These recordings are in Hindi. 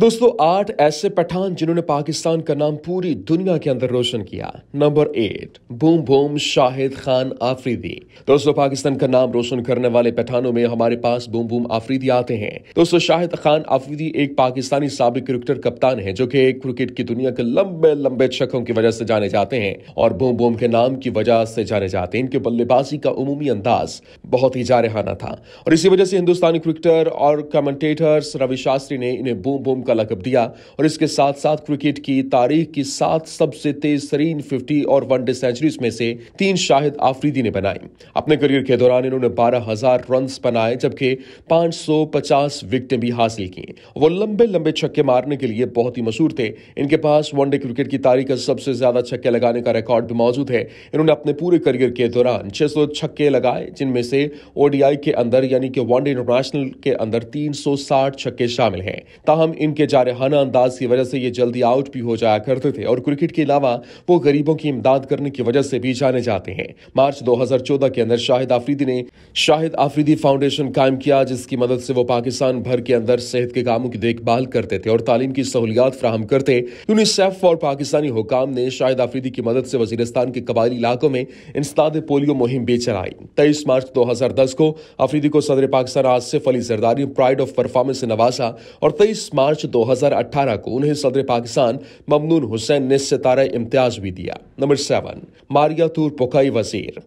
दोस्तों आठ ऐसे पठान जिन्होंने पाकिस्तान का नाम पूरी दुनिया के अंदर रोशन किया number eight boom boom Shahid Khan Afridi दोस्तों पाकिस्तान का नाम रोशन करने वाले पठानों में हमारे पास बूम बूम आफरीदी आते हैं दोस्तों शाहिद खान आफरीदी एक पाकिस्तानी सबक क्रिकेटर कप्तान है जो कि क्रिकेट की दुनिया के लंबे लंबे छक्कों की वजह से जाने जाते हैं और बूम बूम के नाम की वजह से जाने जाते हैं इनके बल्लेबाजी का उमूमी अंदाज बहुत ही जारहाना था और इसी वजह से हिंदुस्तानी क्रिकेटर और कमेंटेटर्स रवि शास्त्री ने इन्हें बूम बूम का लकब दिया और इसके साथ साथ क्रिकेट की तारीख की सात सबसे तेज तरीन फिफ्टी और वनडे सेंचुरीज में से तीन शाहिद आफरीदी ने बनाई अपने करियर के दौरान इन्होंने बारह हजार रन बनाए जबकि पांच सौ पचास विकटें भी हासिल की वो लंबे लंबे छक्के मारने के लिए बहुत ही मशहूर थे इनके पास वनडे क्रिकेट की तारीख का सबसे ज्यादा छक्के लगाने का रिकॉर्ड भी मौजूद है इन्होंने अपने पूरे करियर के दौरान छह सौ छक्के लगाए जिनमें से ओडीआई के अंदर यानी कि वनडे इंटरनेशनल के अंदर तीन सौ साठ छक्के शामिल हैं ताहम इन उनके जारहाना अंदाज की वजह से ये जल्दी आउट भी हो जाया करते थे और क्रिकेट के अलावा वो गरीबों की इमदाद करने की वजह से भी जाने जाते हैं मार्च 2014 के अंदर शाहिद आफरीदी ने शाहिद आफरीदी फाउंडेशन कायम किया जिसकी मदद से वो पाकिस्तान भर के अंदर सेहत के कामों की देखभाल करते थे और तालीम की सहूलियात फ्राहम करते यूनिसेफ और पाकिस्तानी हुकाम ने शाहिद आफरीदी की मदद से वजीरस्तान के कबायली इलाकों में इंसदाद पोलियो मुहिम भी चलाई तेईस मार्च 2010 को अफरीदी को सदर Pakistan Asif Ali Zardari pride of performance से नवाजा और तेईस मार्च हजार 2018 को उन्हें सदर पाकिस्तान ममनून हुसैन ने सितारा इम्तियाज भी दिया number seven Maria Toorpakai Wazir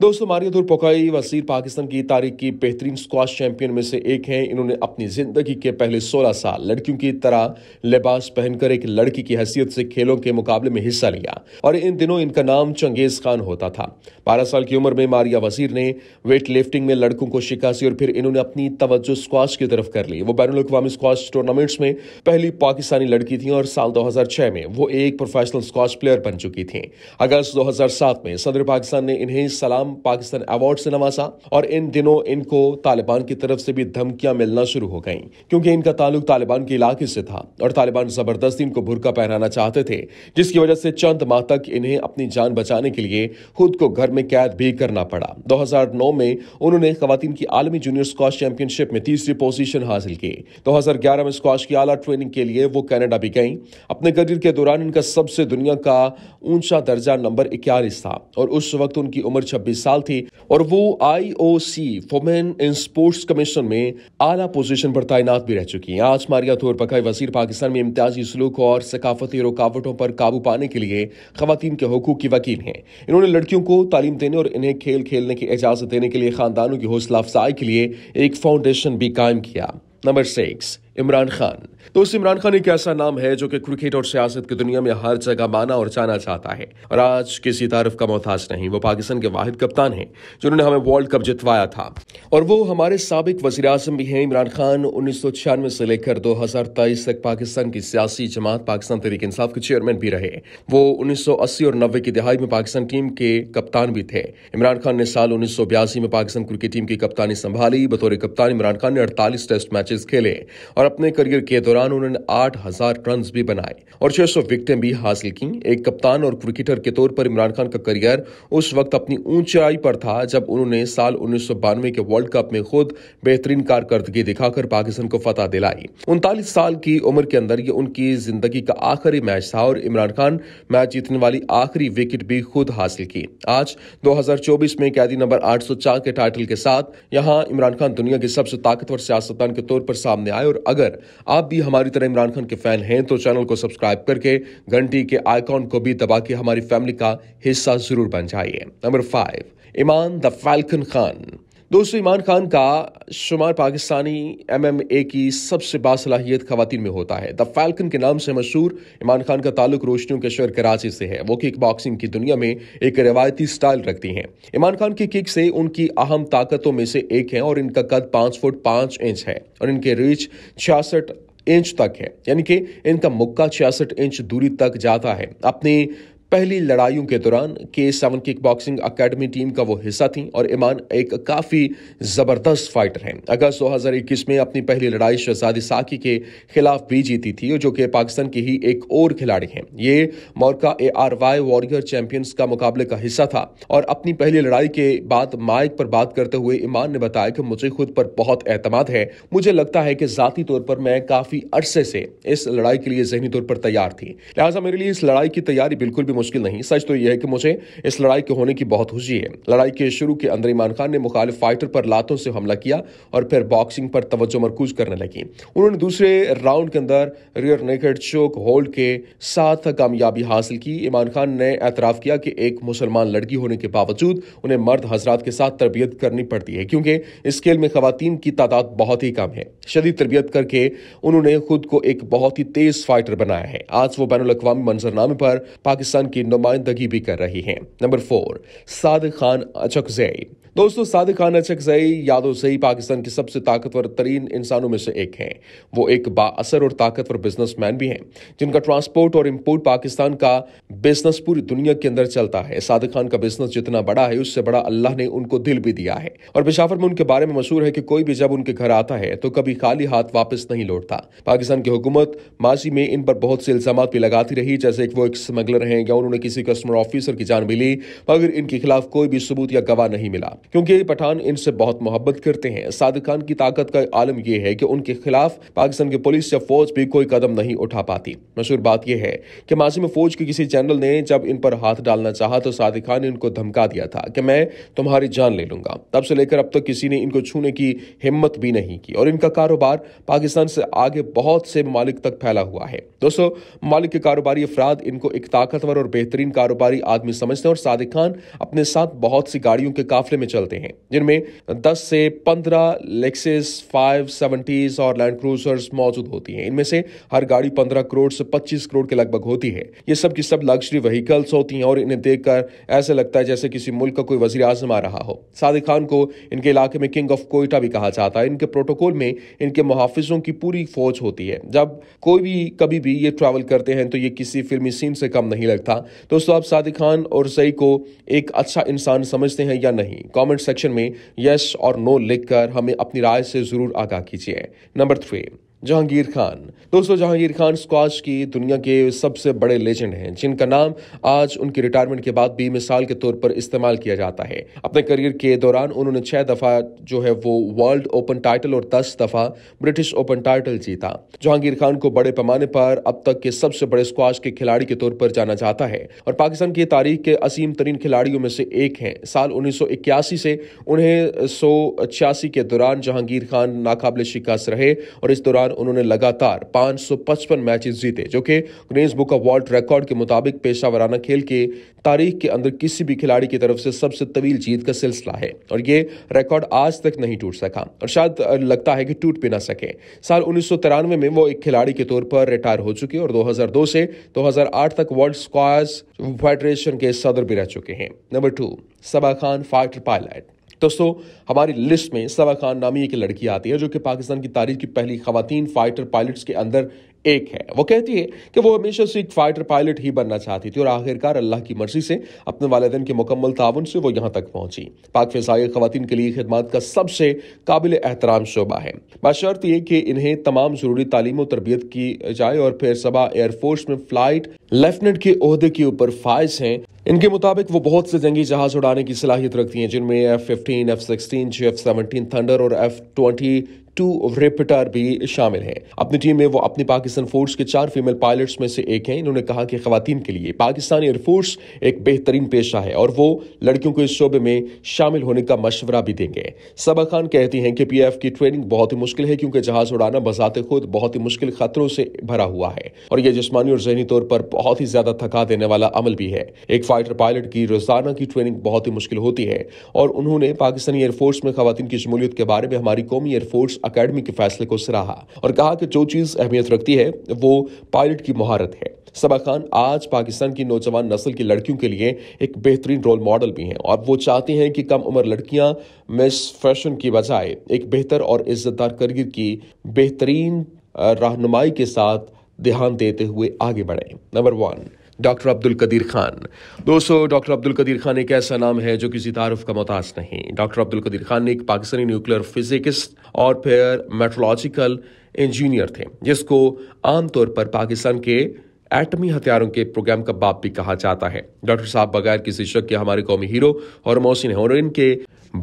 दोस्तों मारियादुर पोकाई वसीर पाकिस्तान की तारीख की बेहतरीन स्क्वाश चैंपियन में से एक हैं इन्होंने अपनी जिंदगी के पहले 16 साल लड़कियों की तरह लिबास पहनकर एक लड़की की हैसियत से खेलों के मुकाबले में हिस्सा लिया और इन दिनों इनका नाम चंगेज खान होता था बारह साल की उम्र में मारिया वसीर ने वेट लिफ्टिंग में लड़कों को शिकासी और फिर इन्होंने अपनी तवज्जो स्क्वाश की तरफ कर ली वो बैन अवी स्क्वाश टूर्नामेंट्स में पहली पाकिस्तानी लड़की थी और साल दो में वो एक प्रोफेशनल स्क्वाश प्लेयर बन चुकी थी अगस्त दो में सदर पाकिस्तान ने इन्हें सलाह सलाम पाकिस्तान अवार्ड से नवाजा और इन दिनों इनको तालिबान की तरफ से भी धमकियां मिलना शुरू हो गई क्योंकि इनका ताल्लुक तालिबान के इलाके से था और तालिबान जबरदस्ती इनको बुरका पहनाना चाहते थे जिसकी वजह से चंद माह तक इन्हें अपनी जान बचाने के लिए खुद को घर में कैद भी करना पड़ा दो में उन्होंने खातन की आलमी जूनियर स्कॉश चैंपियनशिप में तीसरी पोजिशन हासिल की दो में स्कॉश की आला ट्रेनिंग के लिए वो कैनेडा भी गई अपने करियर के दौरान इनका सबसे दुनिया का ऊंचा दर्जा नंबर इक्यालीस था और उस वक्त उनकी उम्र 26 साल थी और वो I O C women in sports commission में आला पोजीशन पर तैनात भी रह चुकी हैं आज मारिया थोर पकाई वजीर पाकिस्तान में इम्तियाजी सलूक और सकाफती रुकावटों पर काबू पाने के लिए खातन के हकूक की वकील हैं इन्होंने लड़कियों को तालीम देने और इन्हें खेल खेलने की इजाज़त देने के लिए ख़ानदानों की हौसला अफजाई के लिए एक फाउंडेशन भी कायम किया नंबर सिक्स इमरान खान तो उस इमरान खान एक ऐसा नाम है जो कि क्रिकेट और सियासत की दुनिया में हर जगह माना और जाना चाहता है और आज किसी तारफ का मोहताज नहीं वो पाकिस्तान के वाहिद कप्तान हैं जिन्होंने हमें वर्ल्ड कप जितवाया था और वो हमारे सबक वजी अजम भी हैं इमरान खान उन्नीस सौ छियानवे से लेकर दो हजार तेईस तक पाकिस्तान की सियासी जमात पाकिस्तान तरीक इंसाफ के चेयरमैन भी रहे वो उन्नीस सौ अस्सी और नब्बे की दिहाई में पाकिस्तान टीम के कप्तान भी थे इमरान खान ने साल उन्नीस सौ बयासी में पाकिस्तान क्रिकेट टीम की कप्तानी संभाली बतौर कप्तान इमरान खान ने अड़तालीस टेस्ट मैचेस खेले और और अपने करियर के दौरान उन्होंने आठ हजार रन भी बनाए और छह सौ विकेटें भी हासिल की एक कप्तान और क्रिकेटर के तौर पर इमरान खान का करियर उस वक्त अपनी ऊंचाई पर था जब उन्होंने साल उन्नीस के वर्ल्ड कप में खुद बेहतरीन कारकर्दगी दिखाकर पाकिस्तान को फतह दिलाई उनतालीस साल की उम्र के अंदर ये उनकी जिंदगी का आखिरी मैच था और इमरान खान मैच जीतने वाली आखिरी विकेट भी खुद हासिल की आज 2024 में कैदी नंबर 804 के टाइटल के साथ यहाँ इमरान खान दुनिया के सबसे ताकतवर सियासतदान के तौर पर सामने आए और अगर आप भी हमारी तरह इमरान खान के फैन हैं तो चैनल को सब्सक्राइब करके घंटी के आइकॉन को भी दबा के हमारी फैमिली का हिस्सा जरूर बन जाइए number five Iman the falcon Khan दोस्तों इमरान खान का शुमार पाकिस्तानी एमएमए की सबसे बासलाहियत खातन में होता है द फैल्कन के नाम से मशहूर इमरान खान का ताल्लुक रोशनियों के शहर कराची से है वो किक बॉक्सिंग की दुनिया में एक रिवायती स्टाइल रखती हैं इमरान खान की किक से उनकी अहम ताकतों में से एक है और इनका कद पाँच फुट पाँच इंच है और इनके रीच छियासठ इंच तक है यानी कि इनका मुक्का छियासठ इंच दूरी तक जाता है अपनी पहली लड़ाइयों के दौरान के seven kick boxing academy team का वो हिस्सा थी और ईमान एक काफ़ी ज़बरदस्त फाइटर हैं अगस्त 2021 में अपनी पहली लड़ाई शहजादी साकी के खिलाफ भी जीती थी जो कि पाकिस्तान की ही एक और खिलाड़ी हैं ये मोरका A R Y warrior champions का मुकाबले का हिस्सा था और अपनी पहली लड़ाई के बाद माइक पर बात करते हुए ईमान ने बताया कि मुझे खुद पर बहुत एतमाद है मुझे लगता है कि ज़ाती तौर पर मैं काफ़ी अरसे से इस लड़ाई के लिए जहनी तौर पर तैयार थी लिहाजा मेरे लिए इस लड़ाई की तैयारी बिल्कुल भी मुश्किल नहीं सच तो यह है कि मुझे इस लड़ाई के होने की बहुत खुशी है लड़ाई के शुरू के अंदर इमरान खान ने मुखालिफ फाइटर पर लातों से हमला किया और फिर बॉक्सिंग पर तवज्जो मरकूज करने लगी उन्होंने दूसरे राउंड के अंदर रियर नेकेड चोक होल्ड के साथ कामयाबी हासिल की इमरान खान ने एतराफ़ किया कि एक मुसलमान लड़की होने के बावजूद उन्हें मर्द हजरात के साथ तरबियत करनी पड़ती है क्योंकि इस खेल में खातन की तादाद बहुत ही कम है शदीद तरबियत करके उन्होंने खुद को एक बहुत ही तेज फाइटर बनाया है आज वो बैन अवी मंजरनामे पर पाकिस्तान खान की नुमाइंदगी भी कर रही हैं नंबर फोर साद खान अचकजई दोस्तों सादिक खान सही यादव सही पाकिस्तान के सबसे ताकतवर तरीन इंसानों में से एक हैं वो एक बासर और ताकतवर बिजनेसमैन भी हैं जिनका ट्रांसपोर्ट और इम्पोर्ट पाकिस्तान का बिजनेस पूरी दुनिया के अंदर चलता है सादिक खान का बिजनेस जितना बड़ा है उससे बड़ा अल्लाह ने उनको दिल भी दिया है और पिशावर में उनके बारे में मशहूर है कि कोई भी जब उनके घर आता है तो कभी खाली हाथ वापस नहीं लौटता पाकिस्तान की हुकूमत माजी में इन पर बहुत से इल्जाम भी लगाती रही जैसे वो एक स्मगलर हैं या उन्होंने किसी कस्टमर ऑफिसर की जान भी ली मगर इनके खिलाफ कोई भी सबूत या गवाह नहीं मिला क्योंकि पठान इनसे बहुत मोहब्बत करते हैं सादिक खान की ताकत का आलम यह है कि उनके खिलाफ पाकिस्तान की पुलिस या फौज भी कोई कदम नहीं उठा पाती मशहूर बात यह है कि माजी में फौज के किसी जनरल ने जब इन पर हाथ डालना चाहा तो सादिक खान ने इनको धमका दिया था कि मैं तुम्हारी जान ले लूंगा तब से लेकर अब तक किसी ने इनको छूने की हिम्मत भी नहीं की और इनका कारोबार पाकिस्तान से आगे बहुत से मालिक तक फैला हुआ है दोस्तों मालिक के कारोबारी अफराद इनको एक ताकतवर और बेहतरीन कारोबारी आदमी समझते हैं और सादिक खान अपने साथ बहुत सी गाड़ियों के काफले में चलते हैं जिनमें 10 से 15 लेक्सेस सेवेंटीज और लैंड क्रूजर्स मौजूद होती हैं इनमें से हर गाड़ी 15 करोड़ से 25 करोड़ के लगभग होती है ये सब की सब लग्जरी व्हीकल्स होती हैं और इन्हें देखकर ऐसे लगता है जैसे किसी मुल्क का कोई वजी आजम आ रहा हो सादिक खान को इनके इलाके में किंग ऑफ कोयटा भी कहा जाता है इनके प्रोटोकॉल में इनके मुहाफिजों की पूरी फौज होती है जब कोई भी कभी भी ये ट्रैवल करते हैं तो ये किसी फिल्मी सीन से कम नहीं लगता दोस्तों आप सादिक खान और सई को एक अच्छा इंसान समझते हैं या नहीं कमेंट सेक्शन में यस और नो लिखकर हमें अपनी राय से ज़रूर आगाह कीजिए नंबर थ्री जहांगीर खान दोस्तों जहांगीर खान स्क्वाश की दुनिया के सबसे बड़े लेजेंड हैं जिनका नाम आज उनकी रिटायरमेंट के बाद भी मिसाल के तौर पर इस्तेमाल किया जाता है अपने करियर के दौरान उन्होंने छह दफा जो है वो वर्ल्ड ओपन टाइटल और दस दफा ब्रिटिश ओपन टाइटल जीता जहांगीर खान को बड़े पैमाने पर अब तक के सबसे बड़े स्क्वाश के खिलाड़ी के तौर पर जाना जाता है और पाकिस्तान की तारीख के असीम तरीन खिलाड़ियों में से एक है साल उन्नीस से उन्हें सौ के दौरान जहांगीर खान नाकाबले शिकस्त रहे और इस दौरान उन्होंने लगातार 555 मैचेस जीते जो कि Guinness book of world record के मुताबिक पेशा वराना खेल के तारीख के अंदर किसी भी खिलाड़ी की तरफ से सबसे तवील जीत का सिलसिला है और ये रिकॉर्ड आज तक नहीं टूट सका और शायद लगता है कि टूट भी ना सके साल उन्नीस में वो एक खिलाड़ी के तौर पर रिटायर हो चुके और दो से दो तक वर्ल्ड स्क्वाश फेडरेशन के सदर भी रह चुके हैं number two Saba Khan fighter pilot दोस्तों हमारी लिस्ट में सबा खान नामी एक लड़की आती है जो कि पाकिस्तान की तारीख की पहली खातन फाइटर पायलट्स के अंदर एक है वो कहती है कि वो हमेशा से एक फाइटर पायलट ही बनना चाहती थी और आखिरकार अल्लाह की मर्जी से अपने वालदेन के मुकम्मल ताउन से वो यहाँ तक पहुंची पाक फिजाई खातन के लिए खदमात का सबसे काबिल एहतराम शोबा है बाशर्त ये कि इन्हें तमाम ज़रूरी तालीम और तरबियत की जाए और फिर सबा एयरफोर्स में फ्लाइट लेफ्टिनेंट के अहदे के ऊपर फायज हैं इनके मुताबिक वो बहुत से जंगी जहाज उड़ाने की सलाहियत रखती हैं जिनमें F fifteen F sixteen J F seventeen thunder और एफ ट्वेंटी टू रेपिटार भी शामिल हैं अपनी टीम में वो अपने पाकिस्तान फोर्स के चार फीमेल पायलट्स में से एक हैं इन्होंने कहा कि खातन के लिए पाकिस्तानी एयरफोर्स एक बेहतरीन पेशा है और वो लड़कियों को इस शोबे में शामिल होने का मशवरा भी देंगे सबा खान कहती हैं कि पी एफ की ट्रेनिंग बहुत ही मुश्किल है क्योंकि जहाज उड़ाना बजाते खुद बहुत ही मुश्किल खतरों से भरा हुआ है और यह जिसमानी और जहनी तौर पर बहुत ही ज्यादा थका देने वाला अमल भी है एक फाइटर पायलट की रोजाना की ट्रेनिंग बहुत ही मुश्किल होती है और उन्होंने पाकिस्तानी एयरफोर्स में खातन की शमूलियत के बारे में हमारी कौमी एयरफोर्स अकेडमी के फैसले को सराहा और कहा कि जो चीज अहमियत रखती है वो पायलट की महारत है सबा खान आज पाकिस्तान की नौजवान नस्ल की लड़कियों के लिए एक बेहतरीन रोल मॉडल भी हैं और वो चाहती हैं कि कम उम्र लड़कियां मिस फैशन की बजाय एक बेहतर और इज्जतदार करियर की बेहतरीन रहनुमाई के साथ ध्यान देते हुए आगे बढ़ें number one doctor Abdul Qadeer Khan दोस्तों डॉक्टर अब्दुल कदीर खान एक ऐसा नाम है जो किसी तारफ़ का मोहताज नहीं डॉक्टर अब्दुल कदीर खान एक पाकिस्तानी न्यूक्लियर फिजिकिस्ट और फिर मेट्रोलॉजिकल इंजीनियर थे जिसको आमतौर पर पाकिस्तान के एटमी हथियारों के प्रोग्राम का बाप भी कहा जाता है डॉक्टर साहब बगैर किसी शक के हमारे कौमी हीरो और मोहसिन हेरोइन के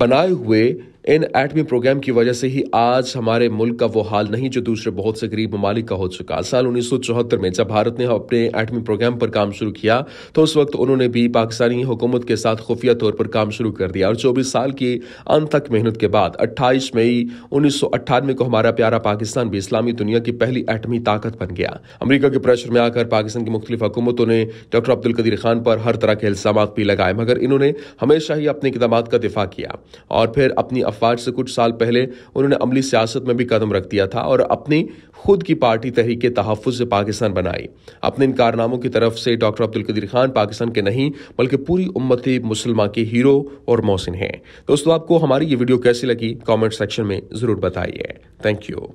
बनाए हुए इन एटमी प्रोग्राम की वजह से ही आज हमारे मुल्क का वो हाल नहीं जो दूसरे बहुत से गरीब ममालिक का हो चुका साल उन्नीस में जब भारत ने अपने एटमी प्रोग्राम पर काम शुरू किया तो उस वक्त उन्होंने भी पाकिस्तानी हुकूमत के साथ खुफिया तौर पर काम शुरू कर दिया और चौबीस साल की अंत तक मेहनत के बाद अट्ठाईस मई उन्नीस को हमारा प्यारा पाकिस्तान भी इस्लामी दुनिया की पहली एटमी ताकत बन गया अमरीका के प्रेशर में आकर पाकिस्तान की मुख्तलिफ हुकूमतों ने डॉक्टर अब्दुल कदीर खान पर हर तरह के इल्जाम भी लगाए मगर इन्होंने हमेशा ही अपने इकदाम का दिफा किया और फिर अपनी अफवाज से कुछ साल पहले उन्होंने अमली सियासत में भी कदम रख दिया था और अपनी खुद की पार्टी तहरीक तहफ़ से पाकिस्तान बनाई अपने इन कारनामों की तरफ से डॉक्टर अब्दुल कदीर खान पाकिस्तान के नहीं बल्कि पूरी उम्मत मुसलमान के हीरो और मोहसिन हैं दोस्तों आपको हमारी ये वीडियो कैसी लगी कॉमेंट सेक्शन में ज़रूर बताइए थैंक यू